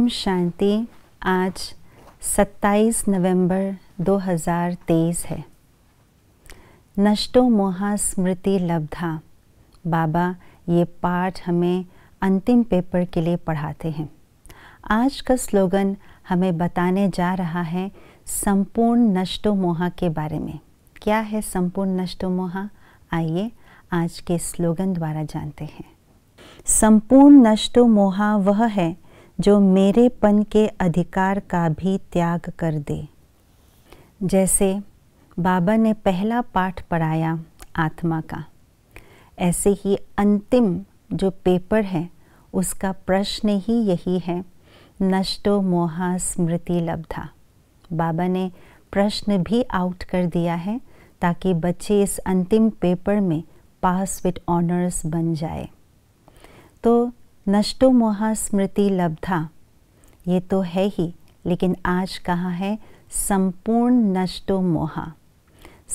ओम शांति आज 27 नवंबर 2023 है नष्टो मोहा स्मृति लब्धा बाबा ये पाठ हमें अंतिम पेपर के लिए पढ़ाते हैं आज का स्लोगन हमें बताने जा रहा है संपूर्ण नष्टो मोहा के बारे में क्या है संपूर्ण नष्टो मोहा आइए आज के स्लोगन द्वारा जानते हैं संपूर्ण नष्टो मोहा वह है जो मेरेपन के अधिकार का भी त्याग कर दे जैसे बाबा ने पहला पाठ पढ़ाया आत्मा का ऐसे ही अंतिम जो पेपर है उसका प्रश्न ही यही है नष्टो मोहा स्मृति लब्धा बाबा ने प्रश्न भी आउट कर दिया है ताकि बच्चे इस अंतिम पेपर में पास विथ ऑनर्स बन जाए तो नष्टो मोहा स्मृति लब्धा ये तो है ही लेकिन आज कहा है संपूर्ण नष्टो मोहा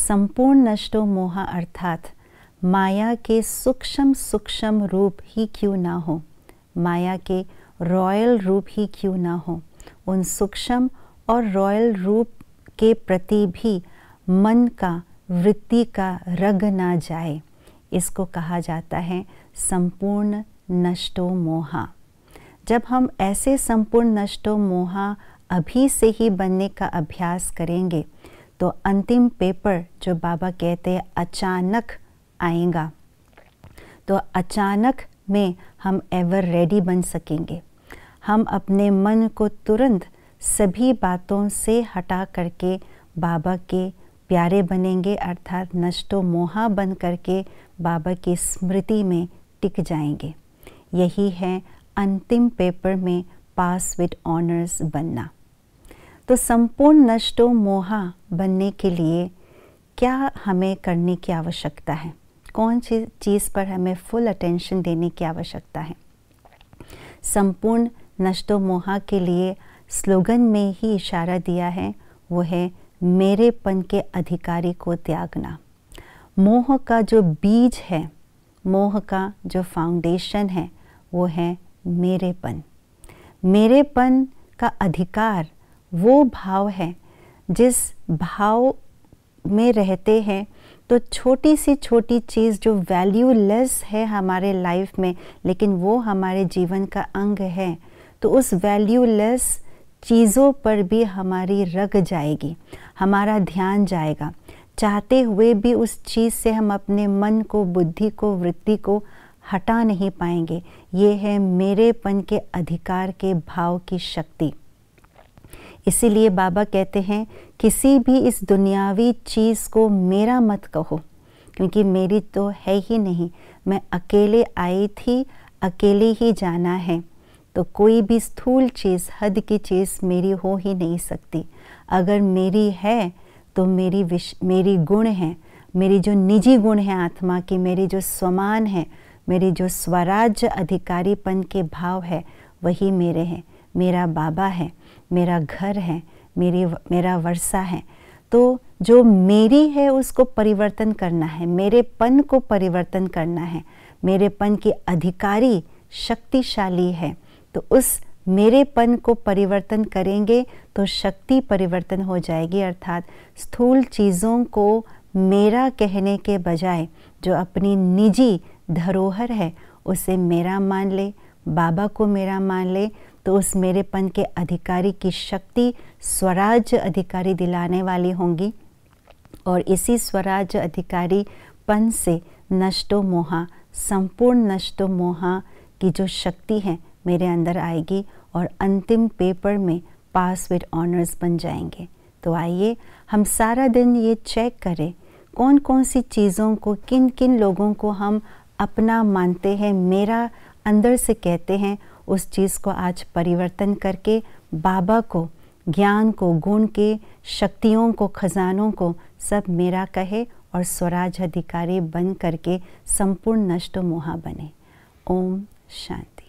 संपूर्ण नष्टो मोहा अर्थात माया के सूक्ष्म सूक्ष्म रूप ही क्यों ना हो माया के रॉयल रूप ही क्यों ना हो उन सूक्ष्म और रॉयल रूप के प्रति भी मन का वृत्ति का रग ना जाए इसको कहा जाता है संपूर्ण नष्टो मोहा जब हम ऐसे संपूर्ण नष्टो मोहा अभी से ही बनने का अभ्यास करेंगे तो अंतिम पेपर जो बाबा कहते हैं अचानक आएगा तो अचानक में हम एवर रेडी बन सकेंगे हम अपने मन को तुरंत सभी बातों से हटा करके बाबा के प्यारे बनेंगे अर्थात नष्टो मोहा बन करके बाबा की स्मृति में टिक जाएंगे यही है अंतिम पेपर में पास विद ऑनर्स बनना तो संपूर्ण नष्टो मोहा बनने के लिए क्या हमें करने की आवश्यकता है कौन सी चीज़ पर हमें फुल अटेंशन देने की आवश्यकता है संपूर्ण नष्टो मोहा के लिए स्लोगन में ही इशारा दिया है वो है मेरेपन के अधिकारी को त्यागना मोह का जो बीज है मोह का जो फाउंडेशन है वो है मेरेपन मेरेपन का अधिकार वो भाव है जिस भाव में रहते हैं तो छोटी सी छोटी चीज़ जो वैल्यूलेस है हमारे लाइफ में लेकिन वो हमारे जीवन का अंग है तो उस वैल्यूलेस चीज़ों पर भी हमारी रग जाएगी हमारा ध्यान जाएगा चाहते हुए भी उस चीज़ से हम अपने मन को बुद्धि को वृत्ति को हटा नहीं पाएंगे ये है मेरेपन के अधिकार के भाव की शक्ति इसीलिए बाबा कहते हैं किसी भी इस दुनियावी चीज़ को मेरा मत कहो क्योंकि मेरी तो है ही नहीं मैं अकेले आई थी अकेले ही जाना है तो कोई भी स्थूल चीज़ हद की चीज़ मेरी हो ही नहीं सकती अगर मेरी है तो मेरी विश मेरी गुण है मेरी जो निजी गुण है आत्मा की मेरी जो स्वमान है मेरे जो स्वराज्य अधिकारीपन के भाव है वही मेरे हैं मेरा बाबा है मेरा घर है मेरी मेरा वर्षा है तो जो मेरी है उसको परिवर्तन करना है मेरे पन को परिवर्तन करना है मेरे पन की अधिकारी शक्तिशाली है तो उस मेरे पन को परिवर्तन करेंगे तो शक्ति परिवर्तन हो जाएगी अर्थात स्थूल चीज़ों को मेरा कहने के बजाय जो अपनी निजी धरोहर है उसे मेरा मान ले बाबा को मेरा मान ले तो उस मेरेपन के अधिकारी की शक्ति स्वराज्य अधिकारी दिलाने वाली होंगी और इसी स्वराज अधिकारी पन से नष्टो मोहा संपूर्ण नष्टो मोहा की जो शक्ति है मेरे अंदर आएगी और अंतिम पेपर में पास विद ऑनर्स बन जाएंगे तो आइए हम सारा दिन ये चेक करें कौन कौन सी चीज़ों को किन किन लोगों को हम अपना मानते हैं मेरा अंदर से कहते हैं उस चीज़ को आज परिवर्तन करके बाबा को ज्ञान को गुण के शक्तियों को खजानों को सब मेरा कहे और स्वराज अधिकारी बन करके संपूर्ण नष्ट मोहा बने ओम शांति